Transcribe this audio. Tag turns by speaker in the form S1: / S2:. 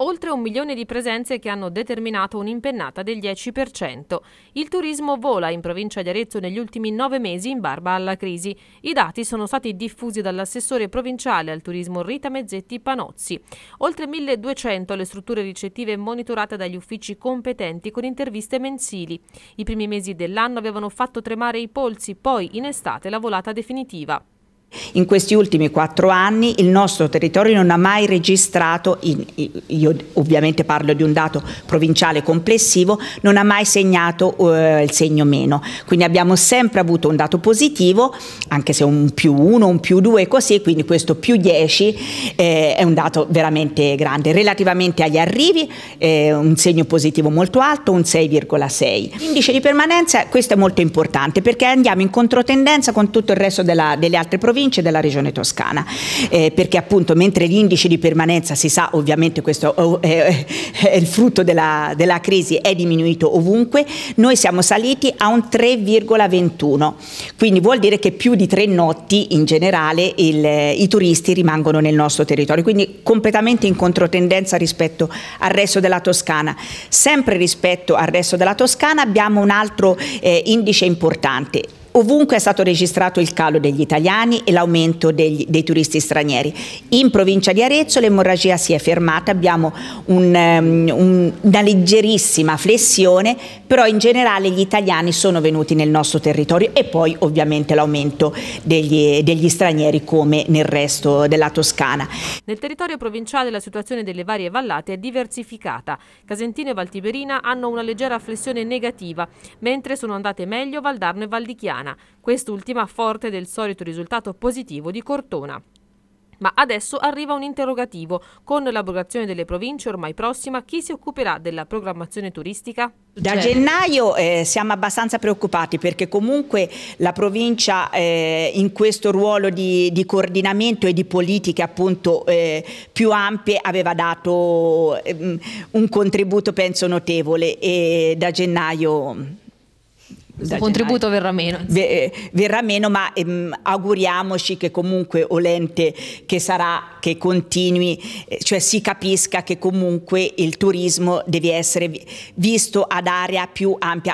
S1: oltre un milione di presenze che hanno determinato un'impennata del 10%. Il turismo vola in provincia di Arezzo negli ultimi nove mesi in barba alla crisi. I dati sono stati diffusi dall'assessore provinciale al turismo Rita Mezzetti Panozzi. Oltre 1200 le strutture ricettive monitorate dagli uffici competenti con interviste mensili. I primi mesi dell'anno avevano fatto tremare i polsi, poi in estate la volata definitiva.
S2: In questi ultimi quattro anni il nostro territorio non ha mai registrato, io ovviamente parlo di un dato provinciale complessivo, non ha mai segnato eh, il segno meno. Quindi abbiamo sempre avuto un dato positivo, anche se un più uno, un più due, così, quindi questo più 10 eh, è un dato veramente grande. Relativamente agli arrivi, eh, un segno positivo molto alto, un 6,6. L'indice di permanenza, questo è molto importante perché andiamo in controtendenza con tutto il resto della, delle altre province province della regione toscana, eh, perché appunto mentre gli indici di permanenza, si sa ovviamente questo è, oh, oh, eh, eh, è il frutto della, della crisi, è diminuito ovunque, noi siamo saliti a un 3,21, quindi vuol dire che più di tre notti in generale il, i turisti rimangono nel nostro territorio, quindi completamente in controtendenza rispetto al resto della Toscana. Sempre rispetto al resto della Toscana abbiamo un altro eh, indice importante, Ovunque è stato registrato il calo degli italiani e l'aumento degli, dei turisti stranieri. In provincia di Arezzo l'emorragia si è fermata, abbiamo un, um, una leggerissima flessione, però in generale gli italiani sono venuti nel nostro territorio e poi ovviamente l'aumento degli, degli stranieri come nel resto della Toscana.
S1: Nel territorio provinciale la situazione delle varie vallate è diversificata. Casentino e Valtiberina hanno una leggera flessione negativa, mentre sono andate meglio Valdarno e Valdichiana. Toscana, quest'ultima forte del solito risultato positivo di Cortona. Ma adesso arriva un interrogativo. Con l'abrogazione delle province ormai prossima, chi si occuperà della programmazione turistica? Da certo.
S2: gennaio eh, siamo abbastanza preoccupati perché comunque la provincia eh, in questo ruolo di, di, coordinamento e di politiche appunto eh, più ampie aveva dato ehm, un contributo penso notevole e da gennaio
S1: questo contributo
S2: verrà meno. Ver, eh, verrà meno, ma ehm, auguriamoci che comunque Olente che sarà, che continui, eh, cioè si capisca che comunque il turismo deve essere visto ad area più ampia.